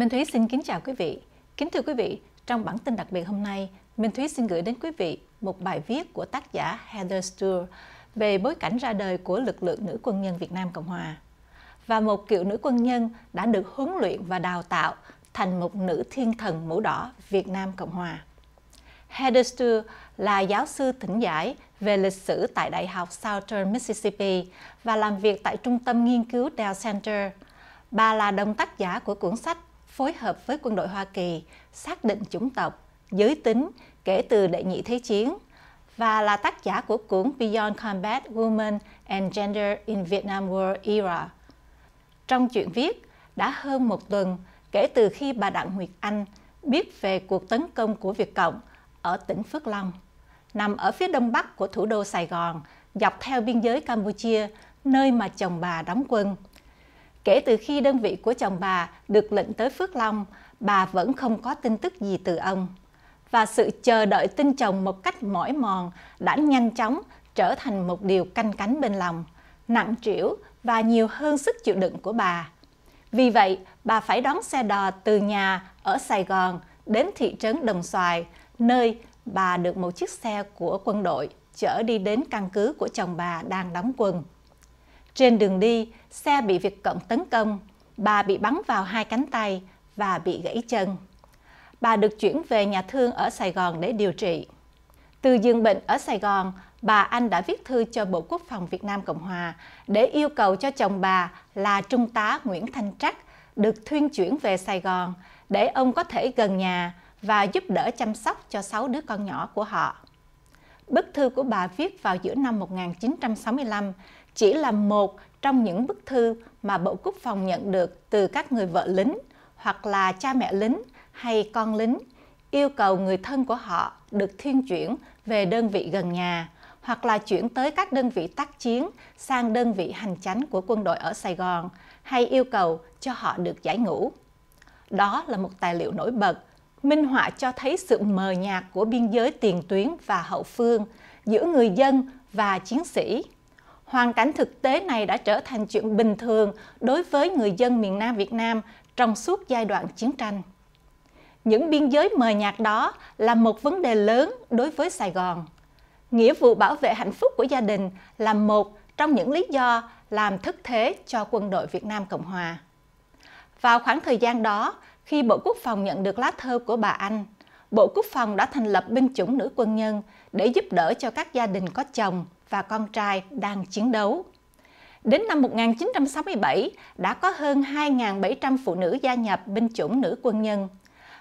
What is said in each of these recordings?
Minh Thúy xin kính chào quý vị. Kính thưa quý vị, trong bản tin đặc biệt hôm nay, Minh Thúy xin gửi đến quý vị một bài viết của tác giả Heather Stewart về bối cảnh ra đời của lực lượng nữ quân nhân Việt Nam Cộng Hòa. Và một cựu nữ quân nhân đã được huấn luyện và đào tạo thành một nữ thiên thần mũ đỏ Việt Nam Cộng Hòa. Heather Stewart là giáo sư thỉnh giải về lịch sử tại Đại học Southern Mississippi và làm việc tại Trung tâm Nghiên cứu Dell Center. Bà là đồng tác giả của cuốn sách phối hợp với quân đội Hoa Kỳ xác định chủng tộc, giới tính kể từ đệ nhị thế chiến và là tác giả của cuốn Beyond Combat Women and Gender in Vietnam War Era. Trong chuyện viết, đã hơn một tuần kể từ khi bà Đặng Nguyệt Anh biết về cuộc tấn công của Việt Cộng ở tỉnh Phước Long, nằm ở phía đông bắc của thủ đô Sài Gòn, dọc theo biên giới Campuchia, nơi mà chồng bà đóng quân. Kể từ khi đơn vị của chồng bà được lệnh tới Phước Long, bà vẫn không có tin tức gì từ ông. Và sự chờ đợi tin chồng một cách mỏi mòn đã nhanh chóng trở thành một điều canh cánh bên lòng, nặng trĩu và nhiều hơn sức chịu đựng của bà. Vì vậy, bà phải đón xe đò từ nhà ở Sài Gòn đến thị trấn Đồng Xoài, nơi bà được một chiếc xe của quân đội chở đi đến căn cứ của chồng bà đang đóng quân. Trên đường đi, xe bị Việt Cộng tấn công, bà bị bắn vào hai cánh tay và bị gãy chân. Bà được chuyển về nhà thương ở Sài Gòn để điều trị. Từ giường bệnh ở Sài Gòn, bà Anh đã viết thư cho Bộ Quốc phòng Việt Nam Cộng Hòa để yêu cầu cho chồng bà là Trung tá Nguyễn Thanh Trắc được thuyên chuyển về Sài Gòn để ông có thể gần nhà và giúp đỡ chăm sóc cho 6 đứa con nhỏ của họ. Bức thư của bà viết vào giữa năm 1965 chỉ là một trong những bức thư mà Bộ Quốc phòng nhận được từ các người vợ lính hoặc là cha mẹ lính hay con lính yêu cầu người thân của họ được thiên chuyển về đơn vị gần nhà hoặc là chuyển tới các đơn vị tác chiến sang đơn vị hành chánh của quân đội ở Sài Gòn hay yêu cầu cho họ được giải ngũ. Đó là một tài liệu nổi bật, minh họa cho thấy sự mờ nhạt của biên giới tiền tuyến và hậu phương giữa người dân và chiến sĩ hoàn cảnh thực tế này đã trở thành chuyện bình thường đối với người dân miền Nam Việt Nam trong suốt giai đoạn chiến tranh. Những biên giới mờ nhạt đó là một vấn đề lớn đối với Sài Gòn. Nghĩa vụ bảo vệ hạnh phúc của gia đình là một trong những lý do làm thức thế cho quân đội Việt Nam Cộng Hòa. Vào khoảng thời gian đó, khi Bộ Quốc phòng nhận được lá thơ của bà Anh, Bộ Quốc phòng đã thành lập binh chủng nữ quân nhân để giúp đỡ cho các gia đình có chồng, và con trai đang chiến đấu. Đến năm 1967, đã có hơn 2.700 phụ nữ gia nhập binh chủng nữ quân nhân.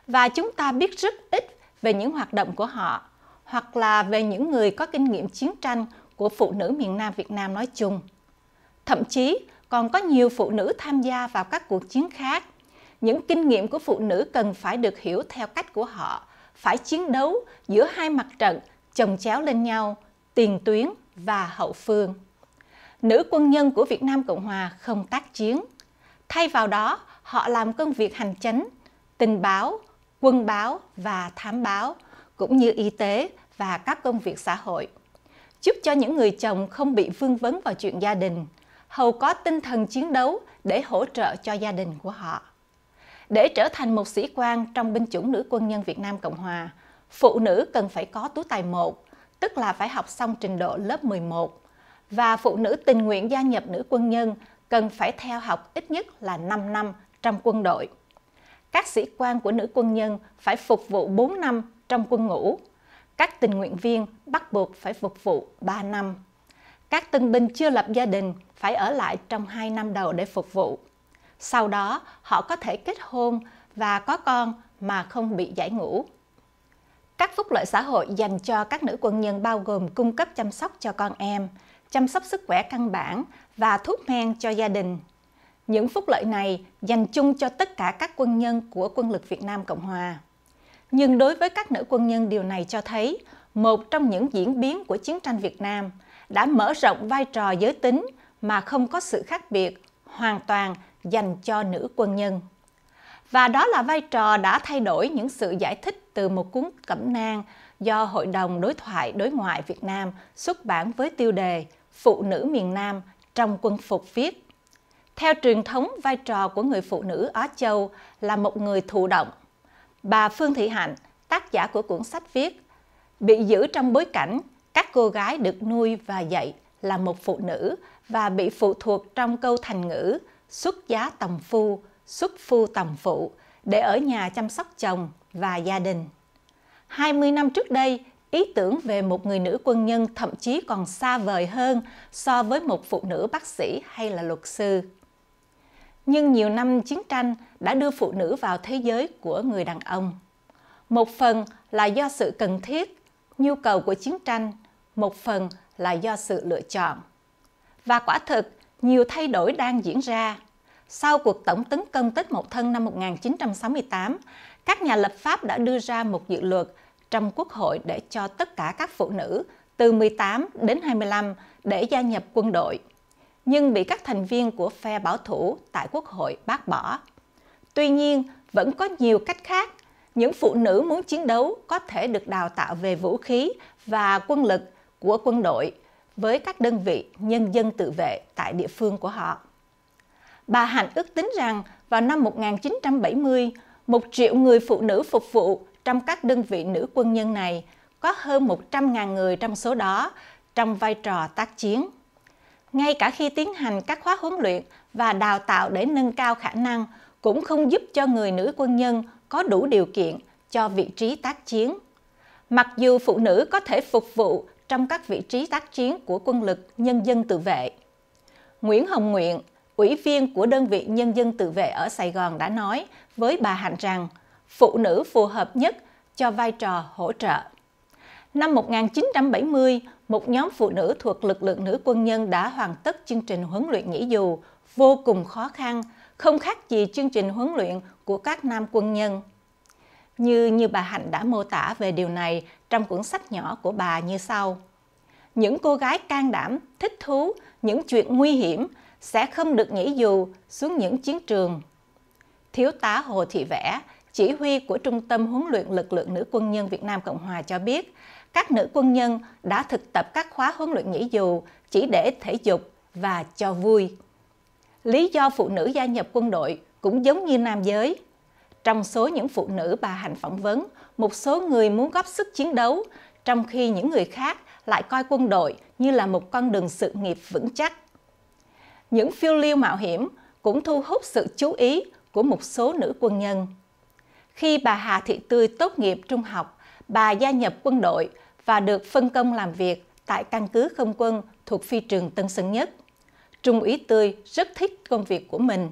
Và chúng ta biết rất ít về những hoạt động của họ, hoặc là về những người có kinh nghiệm chiến tranh của phụ nữ miền Nam Việt Nam nói chung. Thậm chí, còn có nhiều phụ nữ tham gia vào các cuộc chiến khác. Những kinh nghiệm của phụ nữ cần phải được hiểu theo cách của họ, phải chiến đấu giữa hai mặt trận chồng chéo lên nhau, tiền tuyến và hậu phương. Nữ quân nhân của Việt Nam Cộng Hòa không tác chiến. Thay vào đó, họ làm công việc hành chánh, tình báo, quân báo và thám báo, cũng như y tế và các công việc xã hội. Giúp cho những người chồng không bị vương vấn vào chuyện gia đình, hầu có tinh thần chiến đấu để hỗ trợ cho gia đình của họ. Để trở thành một sĩ quan trong binh chủng nữ quân nhân Việt Nam Cộng Hòa, phụ nữ cần phải có tú tài một, tức là phải học xong trình độ lớp 11. Và phụ nữ tình nguyện gia nhập nữ quân nhân cần phải theo học ít nhất là 5 năm trong quân đội. Các sĩ quan của nữ quân nhân phải phục vụ 4 năm trong quân ngũ. Các tình nguyện viên bắt buộc phải phục vụ 3 năm. Các tân binh chưa lập gia đình phải ở lại trong 2 năm đầu để phục vụ. Sau đó, họ có thể kết hôn và có con mà không bị giải ngũ các phúc lợi xã hội dành cho các nữ quân nhân bao gồm cung cấp chăm sóc cho con em, chăm sóc sức khỏe căn bản và thuốc men cho gia đình. Những phúc lợi này dành chung cho tất cả các quân nhân của quân lực Việt Nam Cộng Hòa. Nhưng đối với các nữ quân nhân điều này cho thấy một trong những diễn biến của chiến tranh Việt Nam đã mở rộng vai trò giới tính mà không có sự khác biệt hoàn toàn dành cho nữ quân nhân. Và đó là vai trò đã thay đổi những sự giải thích từ một cuốn cẩm nang do Hội đồng Đối thoại Đối ngoại Việt Nam xuất bản với tiêu đề Phụ nữ miền Nam trong quân phục viết. Theo truyền thống, vai trò của người phụ nữ Á Châu là một người thụ động. Bà Phương Thị Hạnh, tác giả của cuốn sách viết, bị giữ trong bối cảnh các cô gái được nuôi và dạy là một phụ nữ và bị phụ thuộc trong câu thành ngữ xuất giá tầm phu xuất phu tòng phụ để ở nhà chăm sóc chồng và gia đình. 20 năm trước đây, ý tưởng về một người nữ quân nhân thậm chí còn xa vời hơn so với một phụ nữ bác sĩ hay là luật sư. Nhưng nhiều năm chiến tranh đã đưa phụ nữ vào thế giới của người đàn ông. Một phần là do sự cần thiết, nhu cầu của chiến tranh, một phần là do sự lựa chọn. Và quả thực, nhiều thay đổi đang diễn ra. Sau cuộc tổng tấn công Tết Mậu Thân năm 1968, các nhà lập pháp đã đưa ra một dự luật trong Quốc hội để cho tất cả các phụ nữ từ 18 đến 25 để gia nhập quân đội, nhưng bị các thành viên của phe bảo thủ tại Quốc hội bác bỏ. Tuy nhiên, vẫn có nhiều cách khác. Những phụ nữ muốn chiến đấu có thể được đào tạo về vũ khí và quân lực của quân đội với các đơn vị nhân dân tự vệ tại địa phương của họ bà Hạnh ước tính rằng vào năm 1970, một triệu người phụ nữ phục vụ trong các đơn vị nữ quân nhân này, có hơn 100.000 người trong số đó trong vai trò tác chiến. Ngay cả khi tiến hành các khóa huấn luyện và đào tạo để nâng cao khả năng cũng không giúp cho người nữ quân nhân có đủ điều kiện cho vị trí tác chiến. Mặc dù phụ nữ có thể phục vụ trong các vị trí tác chiến của quân lực nhân dân tự vệ. Nguyễn Hồng Nguyện, ủy viên của đơn vị nhân dân tự vệ ở Sài Gòn đã nói với bà Hạnh rằng phụ nữ phù hợp nhất cho vai trò hỗ trợ. Năm 1970, một nhóm phụ nữ thuộc lực lượng nữ quân nhân đã hoàn tất chương trình huấn luyện nghỉ dù vô cùng khó khăn, không khác gì chương trình huấn luyện của các nam quân nhân. Như như bà Hạnh đã mô tả về điều này trong cuốn sách nhỏ của bà như sau. Những cô gái can đảm, thích thú, những chuyện nguy hiểm sẽ không được nhảy dù xuống những chiến trường. Thiếu tá Hồ Thị Vẽ, chỉ huy của Trung tâm Huấn luyện Lực lượng Nữ quân nhân Việt Nam Cộng Hòa cho biết, các nữ quân nhân đã thực tập các khóa huấn luyện nhảy dù chỉ để thể dục và cho vui. Lý do phụ nữ gia nhập quân đội cũng giống như nam giới. Trong số những phụ nữ bà Hạnh phỏng vấn, một số người muốn góp sức chiến đấu, trong khi những người khác lại coi quân đội như là một con đường sự nghiệp vững chắc những phiêu lưu mạo hiểm cũng thu hút sự chú ý của một số nữ quân nhân. Khi bà Hà Thị Tươi tốt nghiệp trung học, bà gia nhập quân đội và được phân công làm việc tại căn cứ không quân thuộc phi trường Tân Sơn Nhất. Trung úy Tươi rất thích công việc của mình,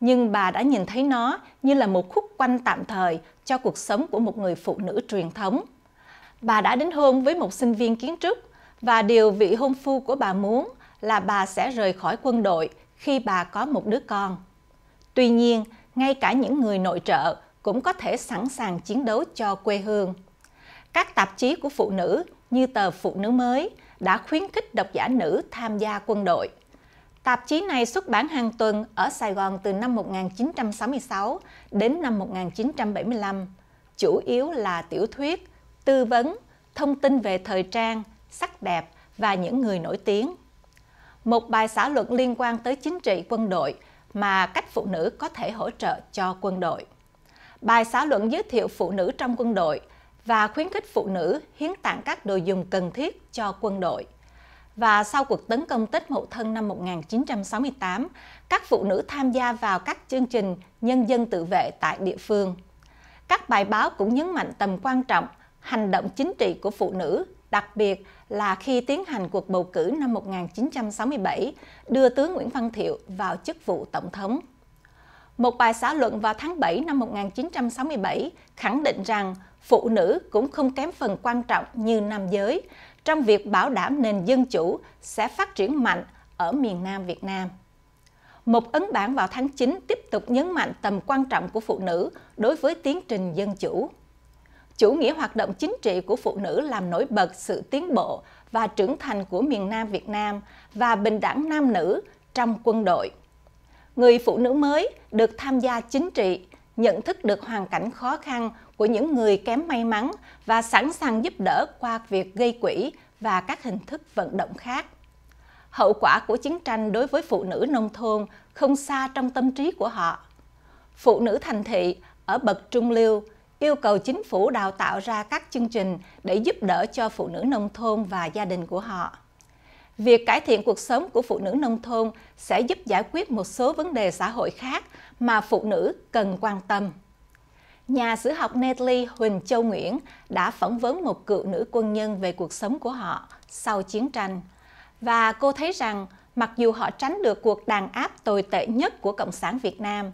nhưng bà đã nhìn thấy nó như là một khúc quanh tạm thời cho cuộc sống của một người phụ nữ truyền thống. Bà đã đến hôn với một sinh viên kiến trúc và điều vị hôn phu của bà muốn là bà sẽ rời khỏi quân đội khi bà có một đứa con. Tuy nhiên, ngay cả những người nội trợ cũng có thể sẵn sàng chiến đấu cho quê hương. Các tạp chí của phụ nữ như tờ Phụ nữ mới đã khuyến khích độc giả nữ tham gia quân đội. Tạp chí này xuất bản hàng tuần ở Sài Gòn từ năm 1966 đến năm 1975, chủ yếu là tiểu thuyết, tư vấn, thông tin về thời trang, sắc đẹp và những người nổi tiếng một bài xã luận liên quan tới chính trị quân đội mà cách phụ nữ có thể hỗ trợ cho quân đội. Bài xã luận giới thiệu phụ nữ trong quân đội và khuyến khích phụ nữ hiến tặng các đồ dùng cần thiết cho quân đội. Và sau cuộc tấn công Tết Mậu Thân năm 1968, các phụ nữ tham gia vào các chương trình nhân dân tự vệ tại địa phương. Các bài báo cũng nhấn mạnh tầm quan trọng hành động chính trị của phụ nữ, đặc biệt là khi tiến hành cuộc bầu cử năm 1967 đưa tướng Nguyễn Văn Thiệu vào chức vụ tổng thống. Một bài xã luận vào tháng 7 năm 1967 khẳng định rằng phụ nữ cũng không kém phần quan trọng như nam giới trong việc bảo đảm nền dân chủ sẽ phát triển mạnh ở miền Nam Việt Nam. Một ấn bản vào tháng 9 tiếp tục nhấn mạnh tầm quan trọng của phụ nữ đối với tiến trình dân chủ chủ nghĩa hoạt động chính trị của phụ nữ làm nổi bật sự tiến bộ và trưởng thành của miền Nam Việt Nam và bình đẳng nam nữ trong quân đội. Người phụ nữ mới được tham gia chính trị, nhận thức được hoàn cảnh khó khăn của những người kém may mắn và sẵn sàng giúp đỡ qua việc gây quỹ và các hình thức vận động khác. Hậu quả của chiến tranh đối với phụ nữ nông thôn không xa trong tâm trí của họ. Phụ nữ thành thị ở bậc trung lưu yêu cầu chính phủ đào tạo ra các chương trình để giúp đỡ cho phụ nữ nông thôn và gia đình của họ. Việc cải thiện cuộc sống của phụ nữ nông thôn sẽ giúp giải quyết một số vấn đề xã hội khác mà phụ nữ cần quan tâm. Nhà sử học Nelly Huỳnh Châu Nguyễn đã phỏng vấn một cựu nữ quân nhân về cuộc sống của họ sau chiến tranh. Và cô thấy rằng mặc dù họ tránh được cuộc đàn áp tồi tệ nhất của Cộng sản Việt Nam,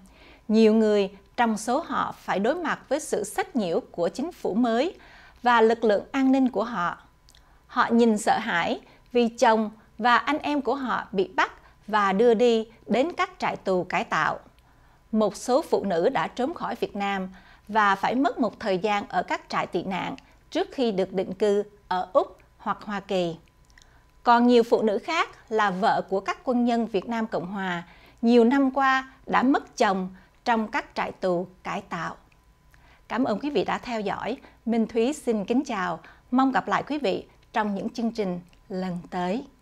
nhiều người trong số họ phải đối mặt với sự sách nhiễu của chính phủ mới và lực lượng an ninh của họ. Họ nhìn sợ hãi vì chồng và anh em của họ bị bắt và đưa đi đến các trại tù cải tạo. Một số phụ nữ đã trốn khỏi Việt Nam và phải mất một thời gian ở các trại tị nạn trước khi được định cư ở Úc hoặc Hoa Kỳ. Còn nhiều phụ nữ khác là vợ của các quân nhân Việt Nam Cộng Hòa nhiều năm qua đã mất chồng trong các trại tù cải tạo. Cảm ơn quý vị đã theo dõi. Minh Thúy xin kính chào. Mong gặp lại quý vị trong những chương trình lần tới.